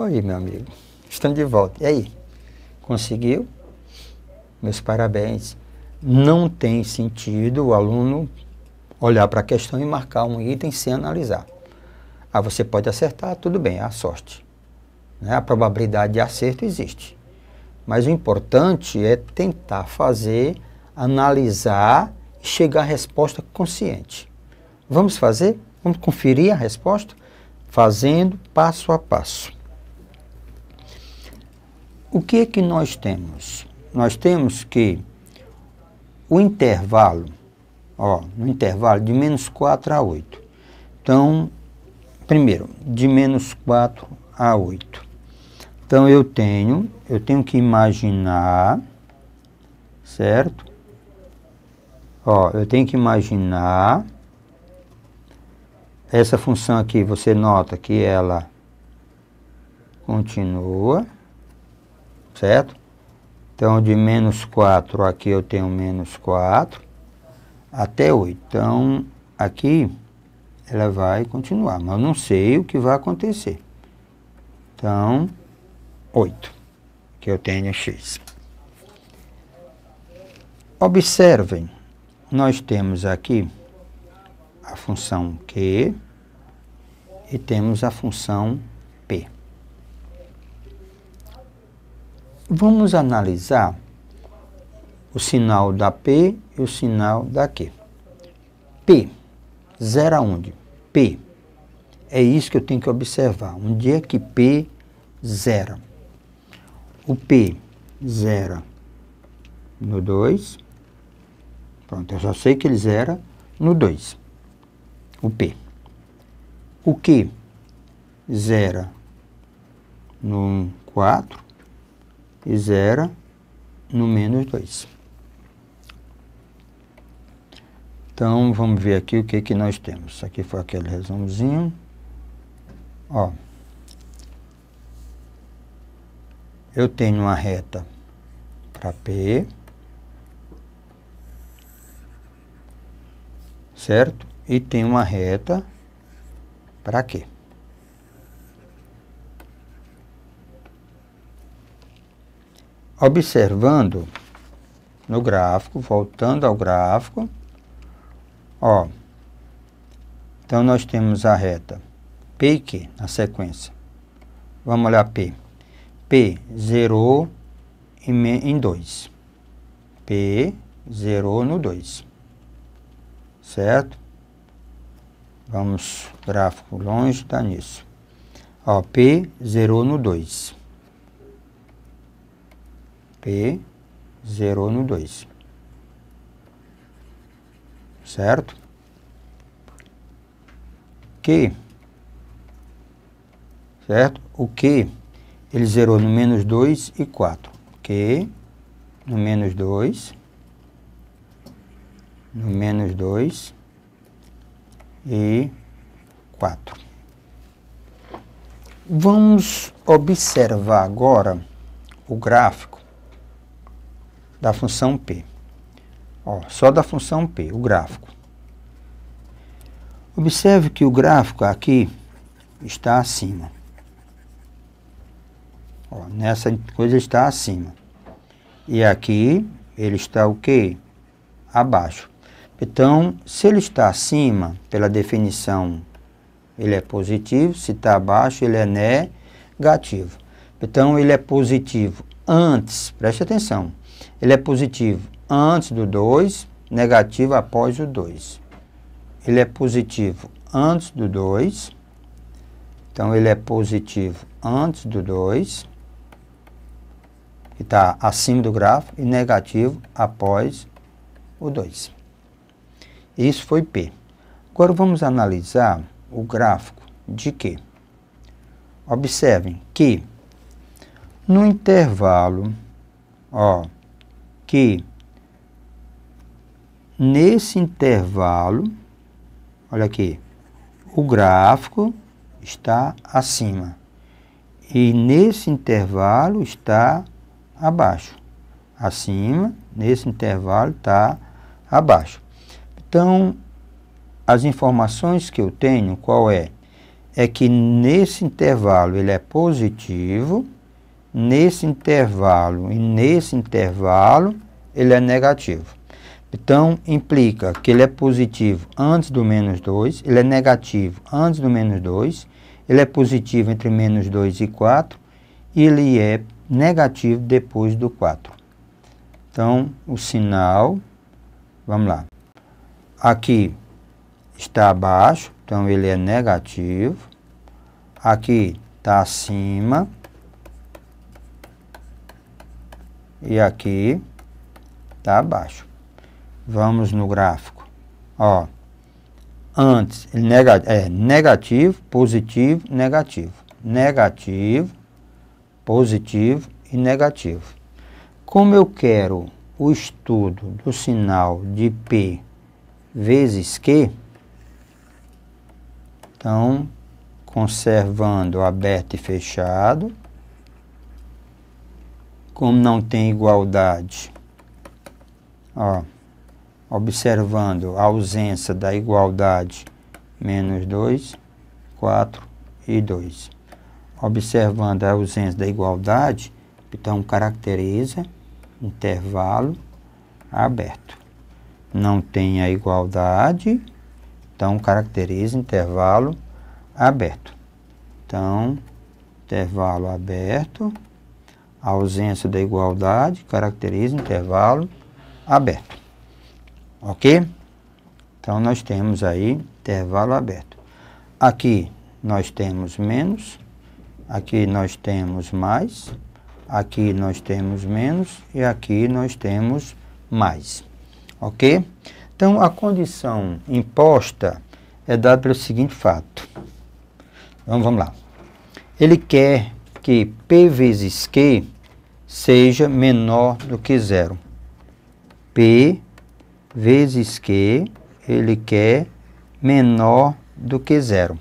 Oi, meu amigo, estamos de volta. E aí? Conseguiu? Meus parabéns. Não tem sentido o aluno olhar para a questão e marcar um item sem analisar. Ah, você pode acertar, tudo bem, é a sorte. Né? A probabilidade de acerto existe. Mas o importante é tentar fazer, analisar e chegar à resposta consciente. Vamos fazer? Vamos conferir a resposta? Fazendo passo a passo o que é que nós temos? Nós temos que o intervalo, ó, no intervalo de menos 4 a 8. Então, primeiro, de menos 4 a 8. Então, eu tenho, eu tenho que imaginar, certo? Ó, eu tenho que imaginar essa função aqui, você nota que ela continua, certo? Então, de menos 4, aqui eu tenho menos 4, até 8. Então, aqui ela vai continuar, mas eu não sei o que vai acontecer. Então, 8, que eu tenho x. Observem, nós temos aqui a função q e temos a função Vamos analisar o sinal da P e o sinal da Q. P, zero aonde? P. É isso que eu tenho que observar. um dia que P zera? O P zera no 2. Pronto, eu já sei que ele zera no 2. O P. O Q zera no 4 e zero no menos 2. Então, vamos ver aqui o que, que nós temos. Aqui foi aquele resumozinho. Ó, eu tenho uma reta para P, certo? E tenho uma reta para Q. observando no gráfico, voltando ao gráfico, ó, então nós temos a reta P e Q na sequência. Vamos olhar P. P zerou em 2. P zerou no 2. Certo? Vamos, gráfico longe, está nisso. Ó, P zerou no 2 e zerou no 2. Certo? Que, certo? O que ele zerou no menos 2 e 4. Que no menos 2, no menos 2 e 4. Vamos observar agora o gráfico da função P. Ó, só da função P, o gráfico. Observe que o gráfico aqui está acima. Ó, nessa coisa está acima. E aqui ele está o quê? Abaixo. Então, se ele está acima, pela definição, ele é positivo. Se está abaixo, ele é negativo. Então, ele é positivo antes, preste atenção, ele é positivo antes do 2, negativo após o 2. Ele é positivo antes do 2, então ele é positivo antes do 2, que está acima do gráfico, e negativo após o 2. Isso foi P. Agora vamos analisar o gráfico de Q. Observem que no intervalo, ó, que nesse intervalo, olha aqui, o gráfico está acima e nesse intervalo está abaixo. Acima, nesse intervalo está abaixo. Então, as informações que eu tenho, qual é? É que nesse intervalo ele é positivo, nesse intervalo e nesse intervalo, ele é negativo. Então, implica que ele é positivo antes do menos 2, ele é negativo antes do menos 2, ele é positivo entre menos 2 e 4, e ele é negativo depois do 4. Então, o sinal, vamos lá, aqui está abaixo, então ele é negativo, aqui está acima, e aqui está abaixo. Vamos no gráfico. Ó, antes, nega, é negativo, positivo, negativo. Negativo, positivo e negativo. Como eu quero o estudo do sinal de P vezes Q, então, conservando aberto e fechado, como não tem igualdade, ó, observando a ausência da igualdade, menos 2, 4 e 2. Observando a ausência da igualdade, então caracteriza intervalo aberto. Não tem a igualdade, então caracteriza intervalo aberto. Então, intervalo aberto a ausência da igualdade caracteriza intervalo aberto. Ok? Então, nós temos aí intervalo aberto. Aqui nós temos menos, aqui nós temos mais, aqui nós temos menos e aqui nós temos mais. Ok? Então, a condição imposta é dada pelo seguinte fato. Então, vamos lá. Ele quer que P vezes Q seja menor do que zero. P vezes Q, ele quer menor do que zero.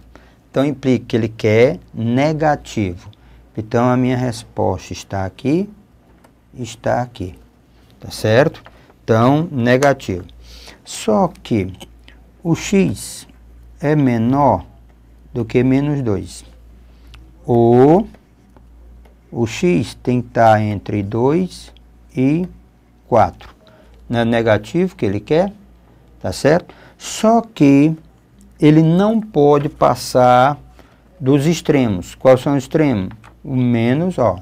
Então, implica que ele quer negativo. Então, a minha resposta está aqui, está aqui. Tá certo? Então, negativo. Só que o x é menor do que menos 2. O o x tem que estar tá entre 2 e 4. Não é negativo que ele quer, tá certo? Só que ele não pode passar dos extremos. Quais são os extremos? O menos, ó,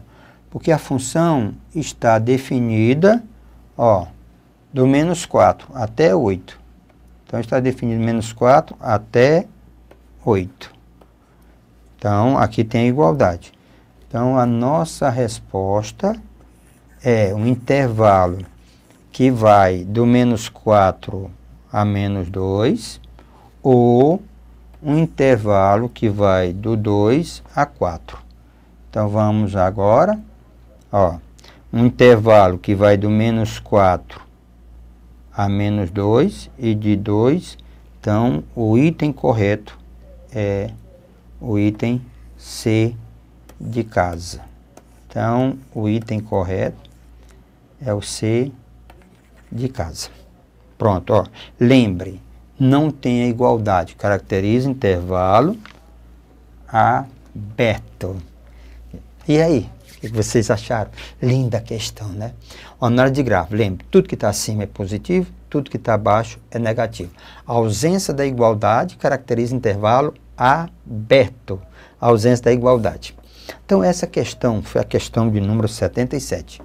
porque a função está definida, ó, do menos 4 até 8. Então, está definido menos 4 até 8. Então, aqui tem igualdade. Então, a nossa resposta é um intervalo que vai do menos 4 a menos 2, ou um intervalo que vai do 2 a 4. Então, vamos agora, ó, um intervalo que vai do menos 4 a menos 2 e de 2, então o item correto é o item C de casa. Então, o item correto é o C de casa. Pronto, ó. Lembre, não a igualdade. Caracteriza intervalo aberto. E aí? O que vocês acharam? Linda questão, né? Ó, na hora de grafo, lembre, tudo que está acima é positivo, tudo que está abaixo é negativo. A ausência da igualdade caracteriza intervalo aberto. A ausência da igualdade. Então, essa questão foi a questão de número 77.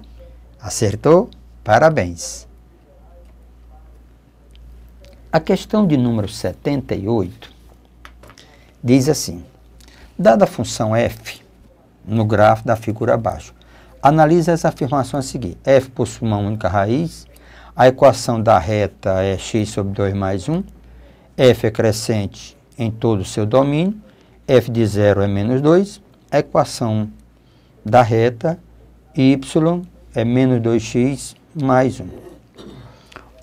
Acertou? Parabéns. A questão de número 78 diz assim: Dada a função f no gráfico da figura abaixo, analisa as afirmações seguintes: f possui uma única raiz, a equação da reta é x sobre 2 mais 1, f é crescente em todo o seu domínio, f de zero é menos 2, equação da reta y é menos 2x mais 1.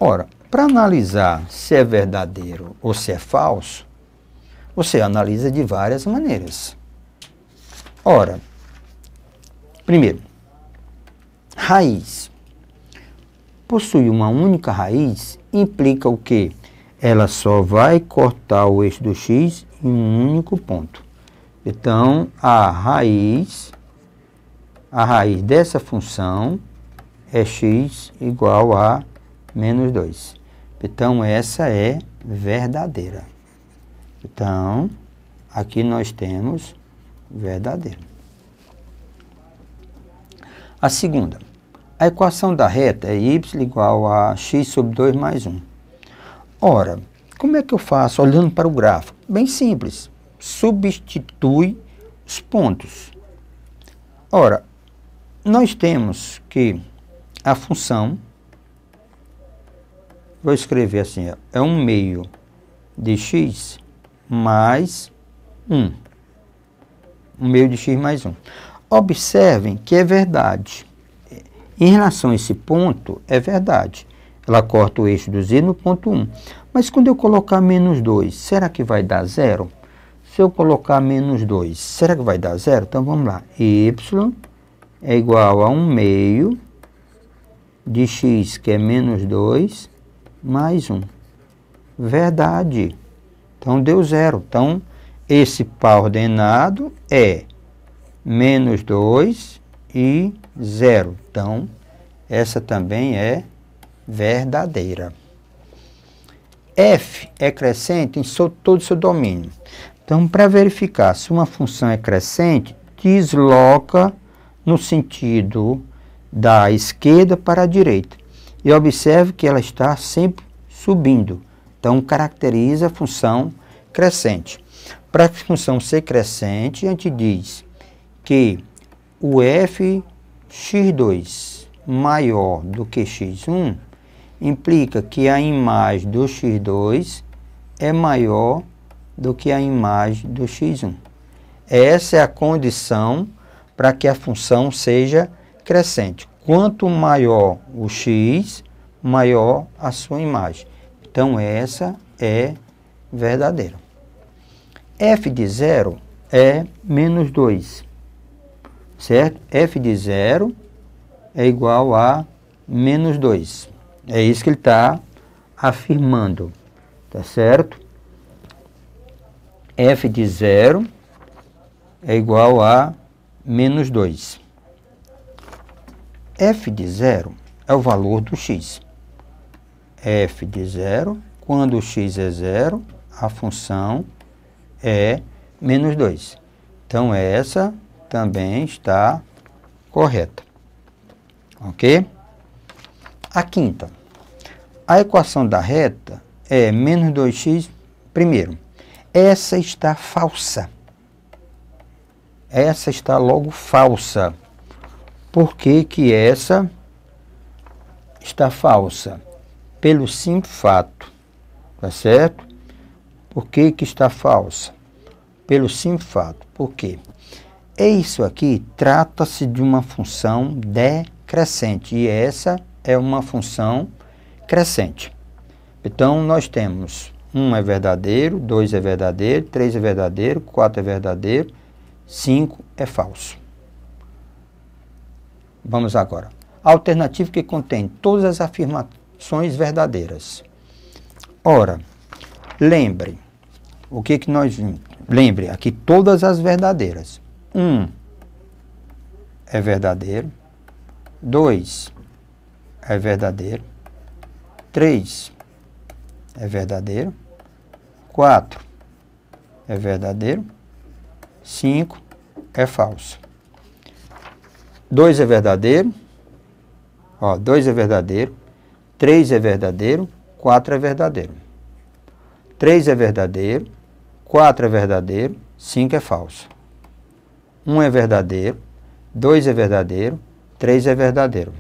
Ora, para analisar se é verdadeiro ou se é falso, você analisa de várias maneiras. Ora, primeiro, raiz. Possui uma única raiz implica o que? Ela só vai cortar o eixo do x em um único ponto. Então, a raiz, a raiz dessa função é x igual a menos 2. Então, essa é verdadeira. Então, aqui nós temos verdadeira A segunda, a equação da reta é y igual a x sobre 2 mais 1. Ora, como é que eu faço olhando para o gráfico? Bem simples substitui os pontos. Ora, nós temos que a função, vou escrever assim, ó, é um meio de x mais 1. Um meio de x mais 1. Observem que é verdade. Em relação a esse ponto, é verdade. Ela corta o eixo do z no ponto 1. Mas quando eu colocar menos 2, será que vai dar zero? Se eu colocar menos 2, será que vai dar zero? Então vamos lá. Y é igual a 1 meio de x, que é menos 2, mais 1. Verdade. Então deu zero. Então esse par ordenado é menos 2 e 0. Então essa também é verdadeira. F é crescente em todo o seu domínio. Então, para verificar se uma função é crescente, desloca no sentido da esquerda para a direita. E observe que ela está sempre subindo. Então, caracteriza a função crescente. Para a função ser crescente, a gente diz que o f x2 maior do que x1 implica que a imagem do x2 é maior do que a imagem do x1. Essa é a condição para que a função seja crescente. Quanto maior o x, maior a sua imagem. Então, essa é verdadeira. f de 0 é menos 2, certo? f de 0 é igual a menos 2. É isso que ele está afirmando, tá certo? f de 0 é igual a menos 2. f de 0 é o valor do x. f de 0, quando o x é 0, a função é menos 2. Então, essa também está correta. Ok? A quinta. A equação da reta é menos 2x primeiro essa está falsa. Essa está logo falsa. Por que, que essa está falsa? Pelo simples fato, tá certo? Por que, que está falsa? Pelo simples fato. Por quê? É isso aqui trata-se de uma função decrescente e essa é uma função crescente. Então, nós temos um é verdadeiro, dois é verdadeiro, três é verdadeiro, quatro é verdadeiro, cinco é falso. Vamos agora. Alternativa que contém todas as afirmações verdadeiras. Ora, lembre o que, que nós vimos. Lembre aqui todas as verdadeiras. Um é verdadeiro. dois é verdadeiro. três é verdadeiro. 4 é verdadeiro. 5 é falso. 2 é verdadeiro. Ó, 2 é verdadeiro. 3 é verdadeiro. 4 é verdadeiro. 3 é verdadeiro. 4 é verdadeiro. 5 é falso. 1 um é verdadeiro. 2 é verdadeiro. 3 é verdadeiro.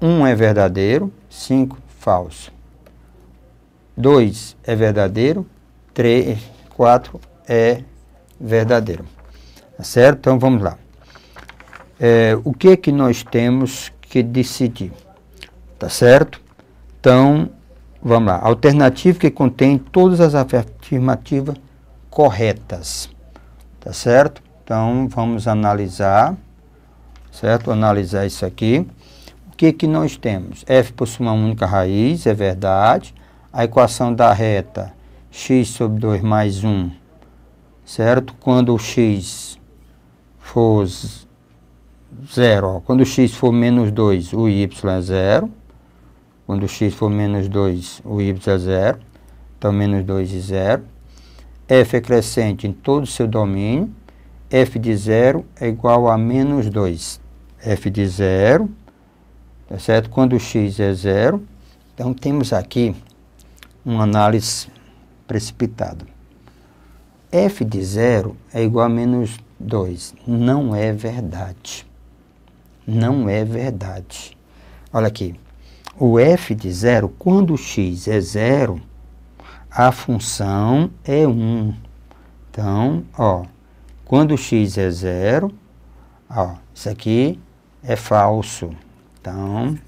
1 um é verdadeiro. 5 falso. 2 é verdadeiro, 4 é verdadeiro. Tá certo? Então vamos lá. É, o que é que nós temos que decidir? Tá certo? Então, vamos lá. Alternativa que contém todas as afirmativas corretas. Tá certo? Então vamos analisar, certo? Analisar isso aqui. O que é que nós temos? F por uma única raiz, é verdade a equação da reta x sobre 2 mais 1, certo? Quando o x for 0, quando o x for menos 2, o y é 0. Quando o x for menos 2, o y é 0. Então, menos 2 e 0. f é crescente em todo o seu domínio. f de 0 é igual a menos 2. f de 0, tá certo? Quando o x é 0. Então, temos aqui uma análise precipitada. F de zero é igual a menos 2. Não é verdade. Não é verdade. Olha aqui. O f de zero, quando x é zero, a função é 1. Um. Então, ó, quando x é zero, ó, isso aqui é falso. Então,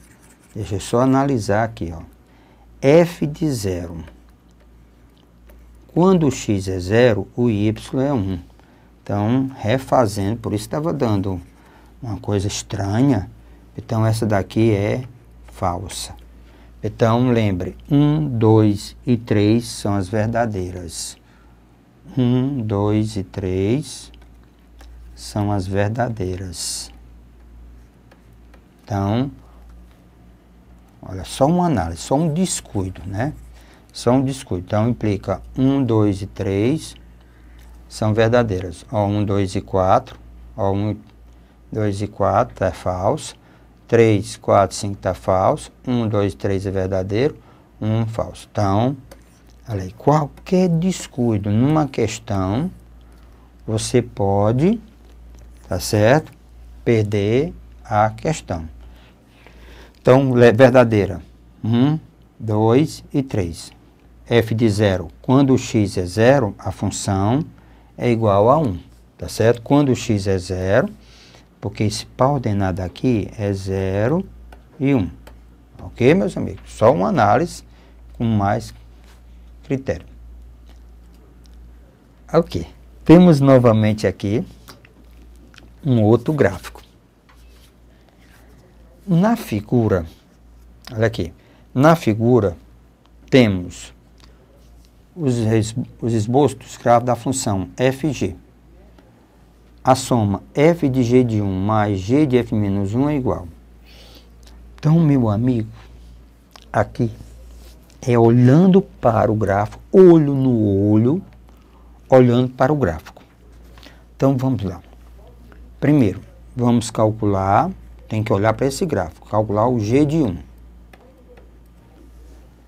deixa eu só analisar aqui, ó f de zero. Quando o x é zero, o y é 1. Um. Então, refazendo, por isso estava dando uma coisa estranha. Então, essa daqui é falsa. Então, lembre, 1, 2 e 3 são as verdadeiras. 1, 2 e 3 são as verdadeiras. Então, Olha, só uma análise, só um descuido, né? Só um descuido. Então, implica 1, 2 e 3 são verdadeiras. Ó, 1, 2 e 4. Ó, 1, 2 e 4 é falso. 3, 4, 5 está falso. 1, 2, 3 é verdadeiro. 1 falso. Então, olha aí, qualquer descuido numa questão, você pode, tá certo? Perder a questão. Então, verdadeira. 1, uhum. 2 e 3. f de 0, quando x é 0, a função é igual a 1, tá certo? Quando x é 0, porque esse par ordenado aqui é 0 e 1. Ok, meus amigos? Só uma análise com mais critério. Ok. Temos novamente aqui um outro gráfico na figura, olha aqui, na figura temos os, os esboços do escravo da função fg. A soma f de g de 1 mais g de f menos 1 é igual. Então, meu amigo, aqui é olhando para o gráfico, olho no olho, olhando para o gráfico. Então, vamos lá. Primeiro, vamos calcular tem que olhar para esse gráfico, calcular o g de 1.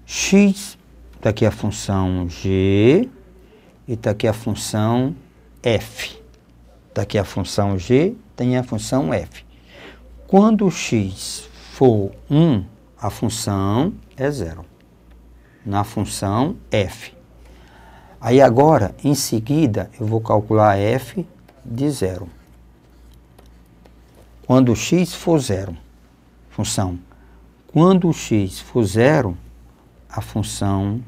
x, está aqui a função g e está aqui a função f. Está aqui a função g, tem a função f. Quando x for 1, a função é zero. Na função f. Aí agora, em seguida, eu vou calcular f de zero quando x for zero. Função. Quando x for zero, a função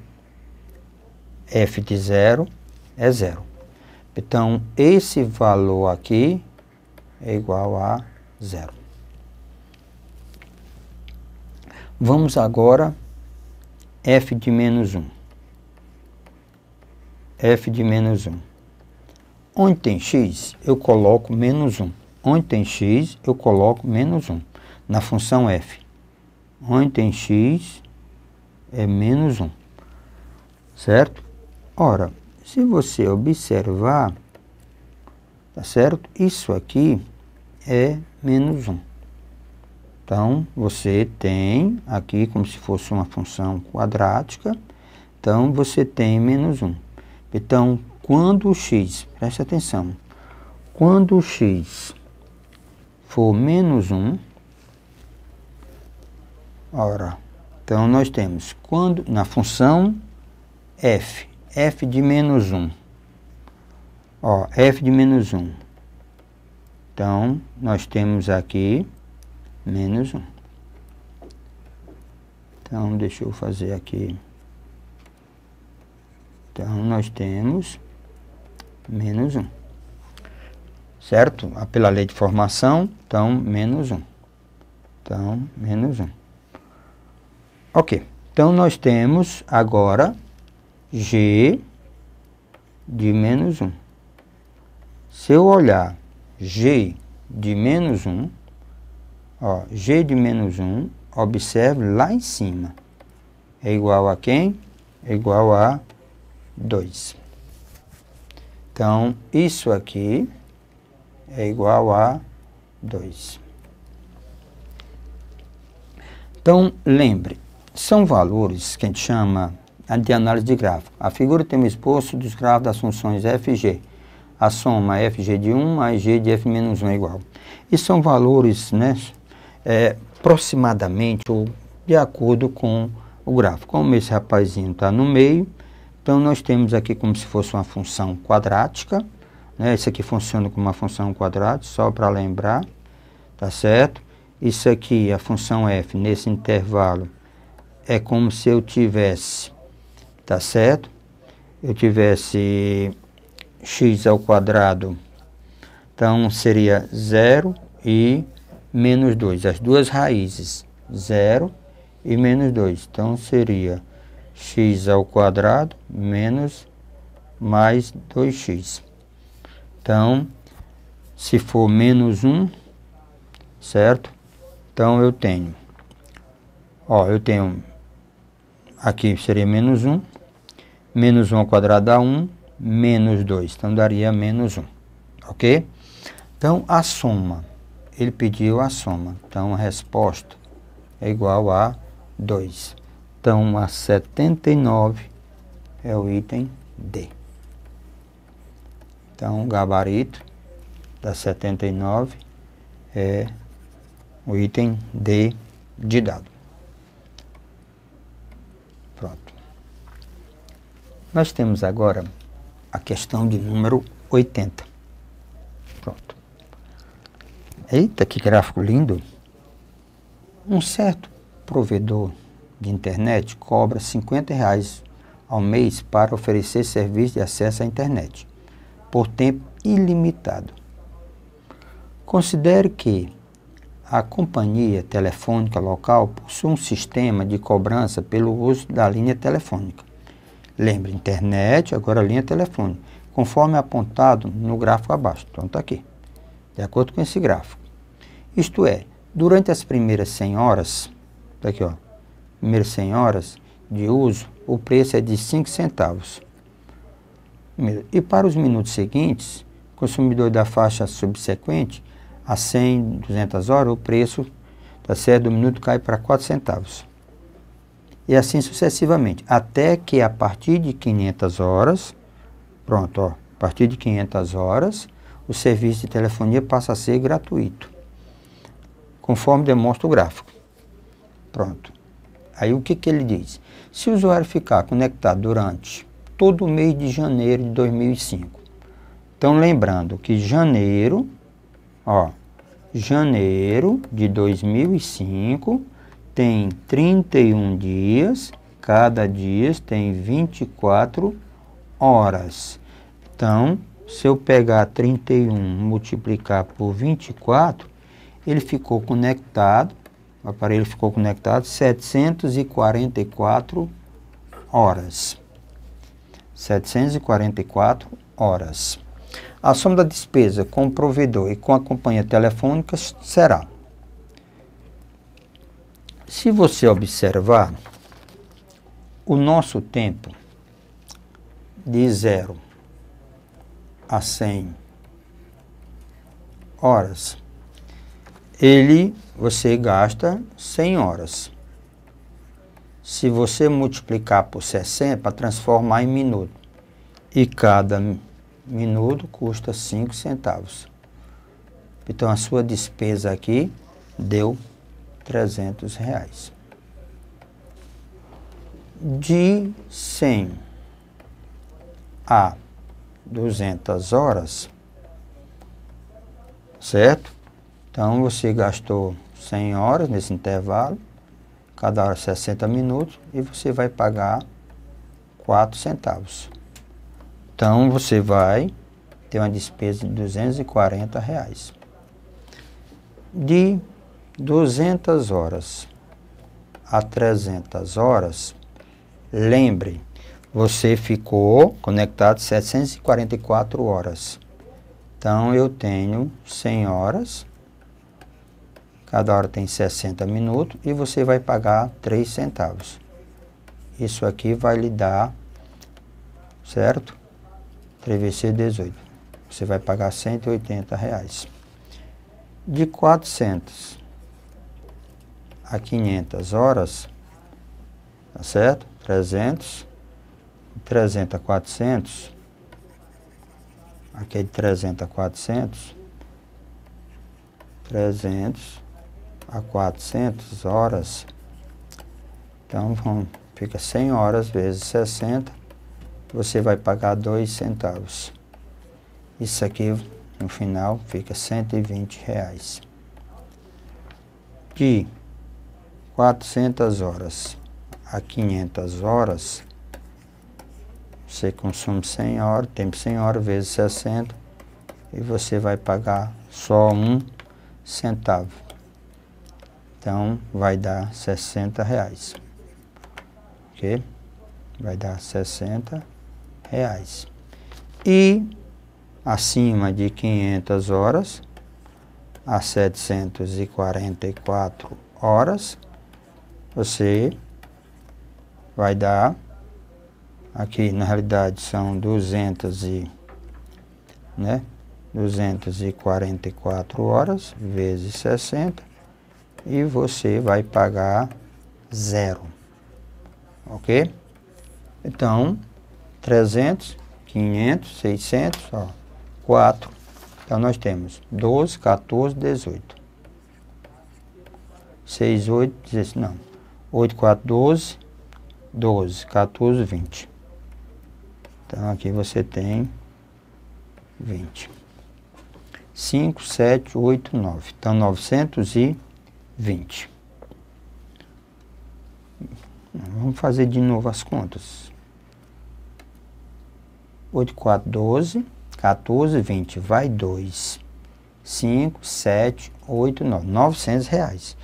f de zero é zero. Então, esse valor aqui é igual a zero. Vamos agora f de menos 1. f de menos 1. Onde tem x, eu coloco menos 1. Onde tem x, eu coloco menos 1 na função f. Onde tem x é menos 1. Certo? Ora, se você observar, tá certo? Isso aqui é menos 1. Então, você tem aqui como se fosse uma função quadrática. Então, você tem menos 1. Então, quando o x, preste atenção, quando o x for menos 1, ora, então nós temos quando na função f, f de menos 1, ó, f de menos 1. Então, nós temos aqui menos 1. Então, deixa eu fazer aqui. Então, nós temos menos 1 certo? Ah, pela lei de formação, então, menos 1. Então, menos 1. Ok. Então, nós temos agora G de menos 1. Se eu olhar G de menos 1, ó, G de menos 1, observe lá em cima. É igual a quem? É igual a 2. Então, isso aqui é igual a 2. Então, lembre, são valores que a gente chama de análise de gráfico. A figura tem um exposto dos gráficos das funções f e g. A soma fg de 1 mais g de f menos 1 é igual. E são valores né, é, aproximadamente ou de acordo com o gráfico. Como esse rapazinho está no meio, então nós temos aqui como se fosse uma função quadrática, né? Isso aqui funciona como uma função quadrada, só para lembrar, tá certo? Isso aqui, a função f, nesse intervalo, é como se eu tivesse, tá certo? Eu tivesse x ao quadrado, então seria 0 e menos 2, as duas raízes, 0 e menos 2. Então seria x ao quadrado menos mais 2x. Então, se for menos 1, certo? Então, eu tenho, ó, eu tenho, aqui seria menos 1, menos 1 ao quadrado dá 1, menos 2, então daria menos 1, ok? Então, a soma, ele pediu a soma, então a resposta é igual a 2. Então, a 79 é o item D. Então, o gabarito da 79 é o item D de dado. Pronto. Nós temos agora a questão de número 80. Pronto. Eita, que gráfico lindo! Um certo provedor de internet cobra 50 reais ao mês para oferecer serviço de acesso à internet por tempo ilimitado. Considere que a companhia telefônica local possui um sistema de cobrança pelo uso da linha telefônica. Lembra, internet, agora linha telefônica, conforme apontado no gráfico abaixo. Então está aqui, de acordo com esse gráfico. Isto é, durante as primeiras 100 horas, está aqui ó, primeiras 100 horas de uso, o preço é de 5 centavos. E para os minutos seguintes, consumidor da faixa subsequente, a 100, 200 horas, o preço tá certo, do minuto cai para 4 centavos. E assim sucessivamente, até que a partir de 500 horas, pronto, ó, a partir de 500 horas, o serviço de telefonia passa a ser gratuito, conforme demonstra o gráfico. Pronto. Aí o que, que ele diz? Se o usuário ficar conectado durante todo mês de janeiro de 2005. Então, lembrando que janeiro, ó, janeiro de 2005 tem 31 dias, cada dia tem 24 horas. Então, se eu pegar 31 multiplicar por 24, ele ficou conectado, o aparelho ficou conectado 744 horas. 744 horas. A soma da despesa com o provedor e com a companhia telefônica será. Se você observar, o nosso tempo de 0 a 100 horas, ele você gasta 100 horas se você multiplicar por 60 para transformar em minuto. E cada minuto custa 5 centavos. Então a sua despesa aqui deu 300 reais. De 100 a 200 horas, certo? Então você gastou 100 horas nesse intervalo cada hora 60 minutos, e você vai pagar 4 centavos. Então, você vai ter uma despesa de 240 reais. De 200 horas a 300 horas, lembre, você ficou conectado 744 horas. Então, eu tenho 100 horas Cada hora tem 60 minutos e você vai pagar 3 centavos. Isso aqui vai lhe dar, certo? 3 18. Você vai pagar 180 reais. De 400 a 500 horas, tá certo? 300, 300 a 400, aqui é de 300 a 400, 300 a 400 horas, então vão, fica 100 horas vezes 60, você vai pagar 2 centavos. Isso aqui no final fica 120 reais. De 400 horas a 500 horas, você consome 100 horas, tempo 100 horas vezes 60, e você vai pagar só um centavo. Então, vai dar 60 reais. Ok? Vai dar 60 reais. E acima de 500 horas a 744 horas, você vai dar, aqui na realidade são 200 e, né, 244 horas vezes 60, e você vai pagar zero. Ok? Então, 300, 500, 600, ó, 4. Então, nós temos 12, 14, 18. 6, 8, 16, não. 8, 4, 12, 12, 14, 20. Então, aqui você tem 20. 5, 7, 8, 9. Então, 920. 20. Vamos fazer de novo as contas. 8, 4, 12, 14, 20, vai 2, 5, 7, 8, 9, 900 reais.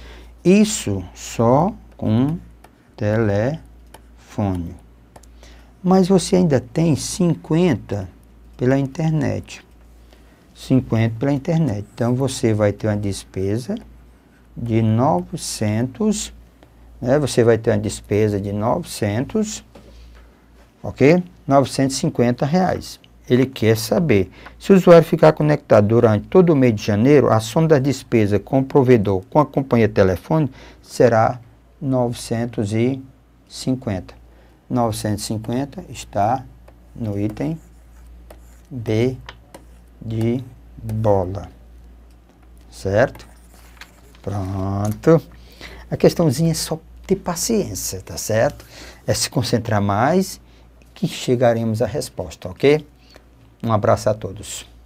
Isso só com telefone. Mas você ainda tem 50 pela internet. 50 pela internet. Então você vai ter uma despesa de 900, né? Você vai ter uma despesa de 900, ok? 950 reais. Ele quer saber se o usuário ficar conectado durante todo o mês de janeiro, a soma da despesa com o provedor, com a companhia telefônica, será 950. 950 está no item B de bola, certo? Pronto. A questãozinha é só ter paciência, tá certo? É se concentrar mais que chegaremos à resposta, ok? Um abraço a todos.